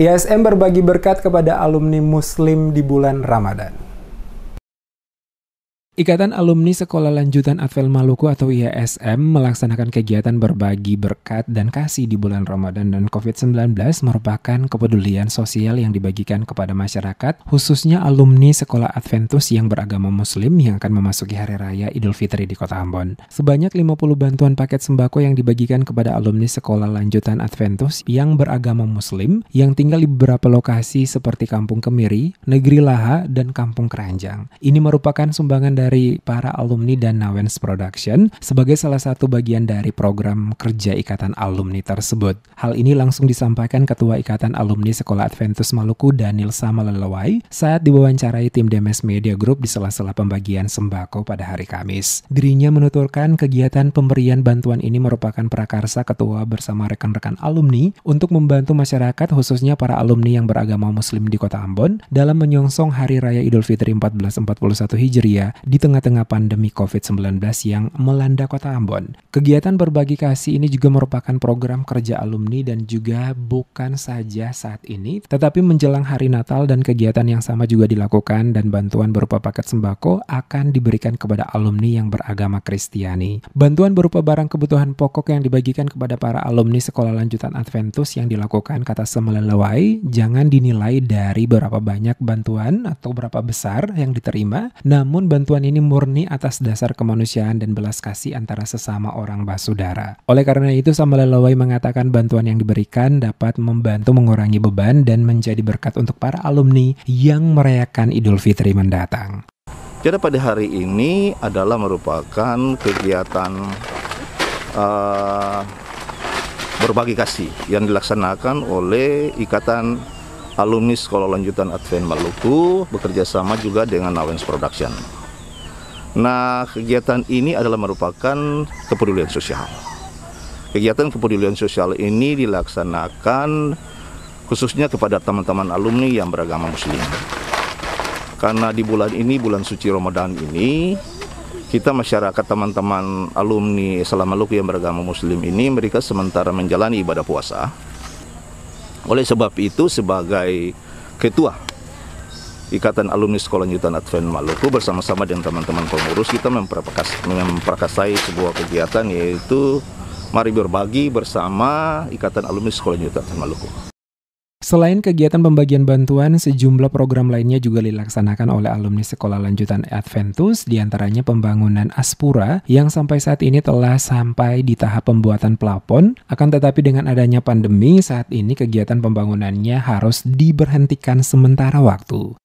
ISM berbagi berkat kepada alumni muslim di bulan Ramadan. Ikatan Alumni Sekolah Lanjutan Advel Maluku atau IASM melaksanakan kegiatan berbagi berkat dan kasih di bulan Ramadan dan COVID-19 merupakan kepedulian sosial yang dibagikan kepada masyarakat, khususnya alumni Sekolah Adventus yang beragama Muslim yang akan memasuki Hari Raya Idul Fitri di Kota Ambon. Sebanyak 50 bantuan paket sembako yang dibagikan kepada alumni Sekolah Lanjutan Adventus yang beragama Muslim yang tinggal di beberapa lokasi seperti Kampung Kemiri, Negeri Laha, dan Kampung Keranjang. Ini merupakan sumbangan dari dari para alumni dan Nawens Production sebagai salah satu bagian dari program kerja Ikatan Alumni tersebut. Hal ini langsung disampaikan Ketua Ikatan Alumni Sekolah Adventus Maluku Daniel Samalelewai saat diwawancarai tim Demes Media Group di sela-sela pembagian sembako pada hari Kamis. Dirinya menuturkan kegiatan pemberian bantuan ini merupakan prakarsa Ketua bersama rekan-rekan alumni untuk membantu masyarakat khususnya para alumni yang beragama muslim di kota Ambon dalam menyongsong Hari Raya Idul Fitri 1441 Hijriah di tengah-tengah pandemi COVID-19 yang melanda kota Ambon. Kegiatan berbagi kasih ini juga merupakan program kerja alumni dan juga bukan saja saat ini, tetapi menjelang hari Natal dan kegiatan yang sama juga dilakukan dan bantuan berupa paket sembako akan diberikan kepada alumni yang beragama Kristiani. Bantuan berupa barang kebutuhan pokok yang dibagikan kepada para alumni sekolah lanjutan Adventus yang dilakukan kata Semelelewai jangan dinilai dari berapa banyak bantuan atau berapa besar yang diterima, namun bantuan ini murni atas dasar kemanusiaan dan belas kasih antara sesama orang basudara. Oleh karena itu, Samuel Lawai mengatakan bantuan yang diberikan dapat membantu mengurangi beban dan menjadi berkat untuk para alumni yang merayakan Idul Fitri mendatang. Jadi pada hari ini adalah merupakan kegiatan uh, berbagi kasih yang dilaksanakan oleh Ikatan Alumni Sekolah Lanjutan Advent Maluku bekerjasama juga dengan Nawens Production. Nah, kegiatan ini adalah merupakan kepedulian sosial. Kegiatan kepedulian sosial ini dilaksanakan khususnya kepada teman-teman alumni yang beragama muslim. Karena di bulan ini, bulan suci Ramadan ini, kita masyarakat teman-teman alumni selama lalu yang beragama muslim ini mereka sementara menjalani ibadah puasa. Oleh sebab itu sebagai ketua Ikatan Alumni Sekolah Nyutan Advent Maluku bersama-sama dengan teman-teman pengurus kita memperkas memperkasai sebuah kegiatan yaitu Mari Berbagi bersama Ikatan Alumni Sekolah Nyutan Advent Maluku. Selain kegiatan pembagian bantuan, sejumlah program lainnya juga dilaksanakan oleh alumni Sekolah Lanjutan Adventus, diantaranya pembangunan Aspura yang sampai saat ini telah sampai di tahap pembuatan plafon. Akan tetapi dengan adanya pandemi, saat ini kegiatan pembangunannya harus diberhentikan sementara waktu.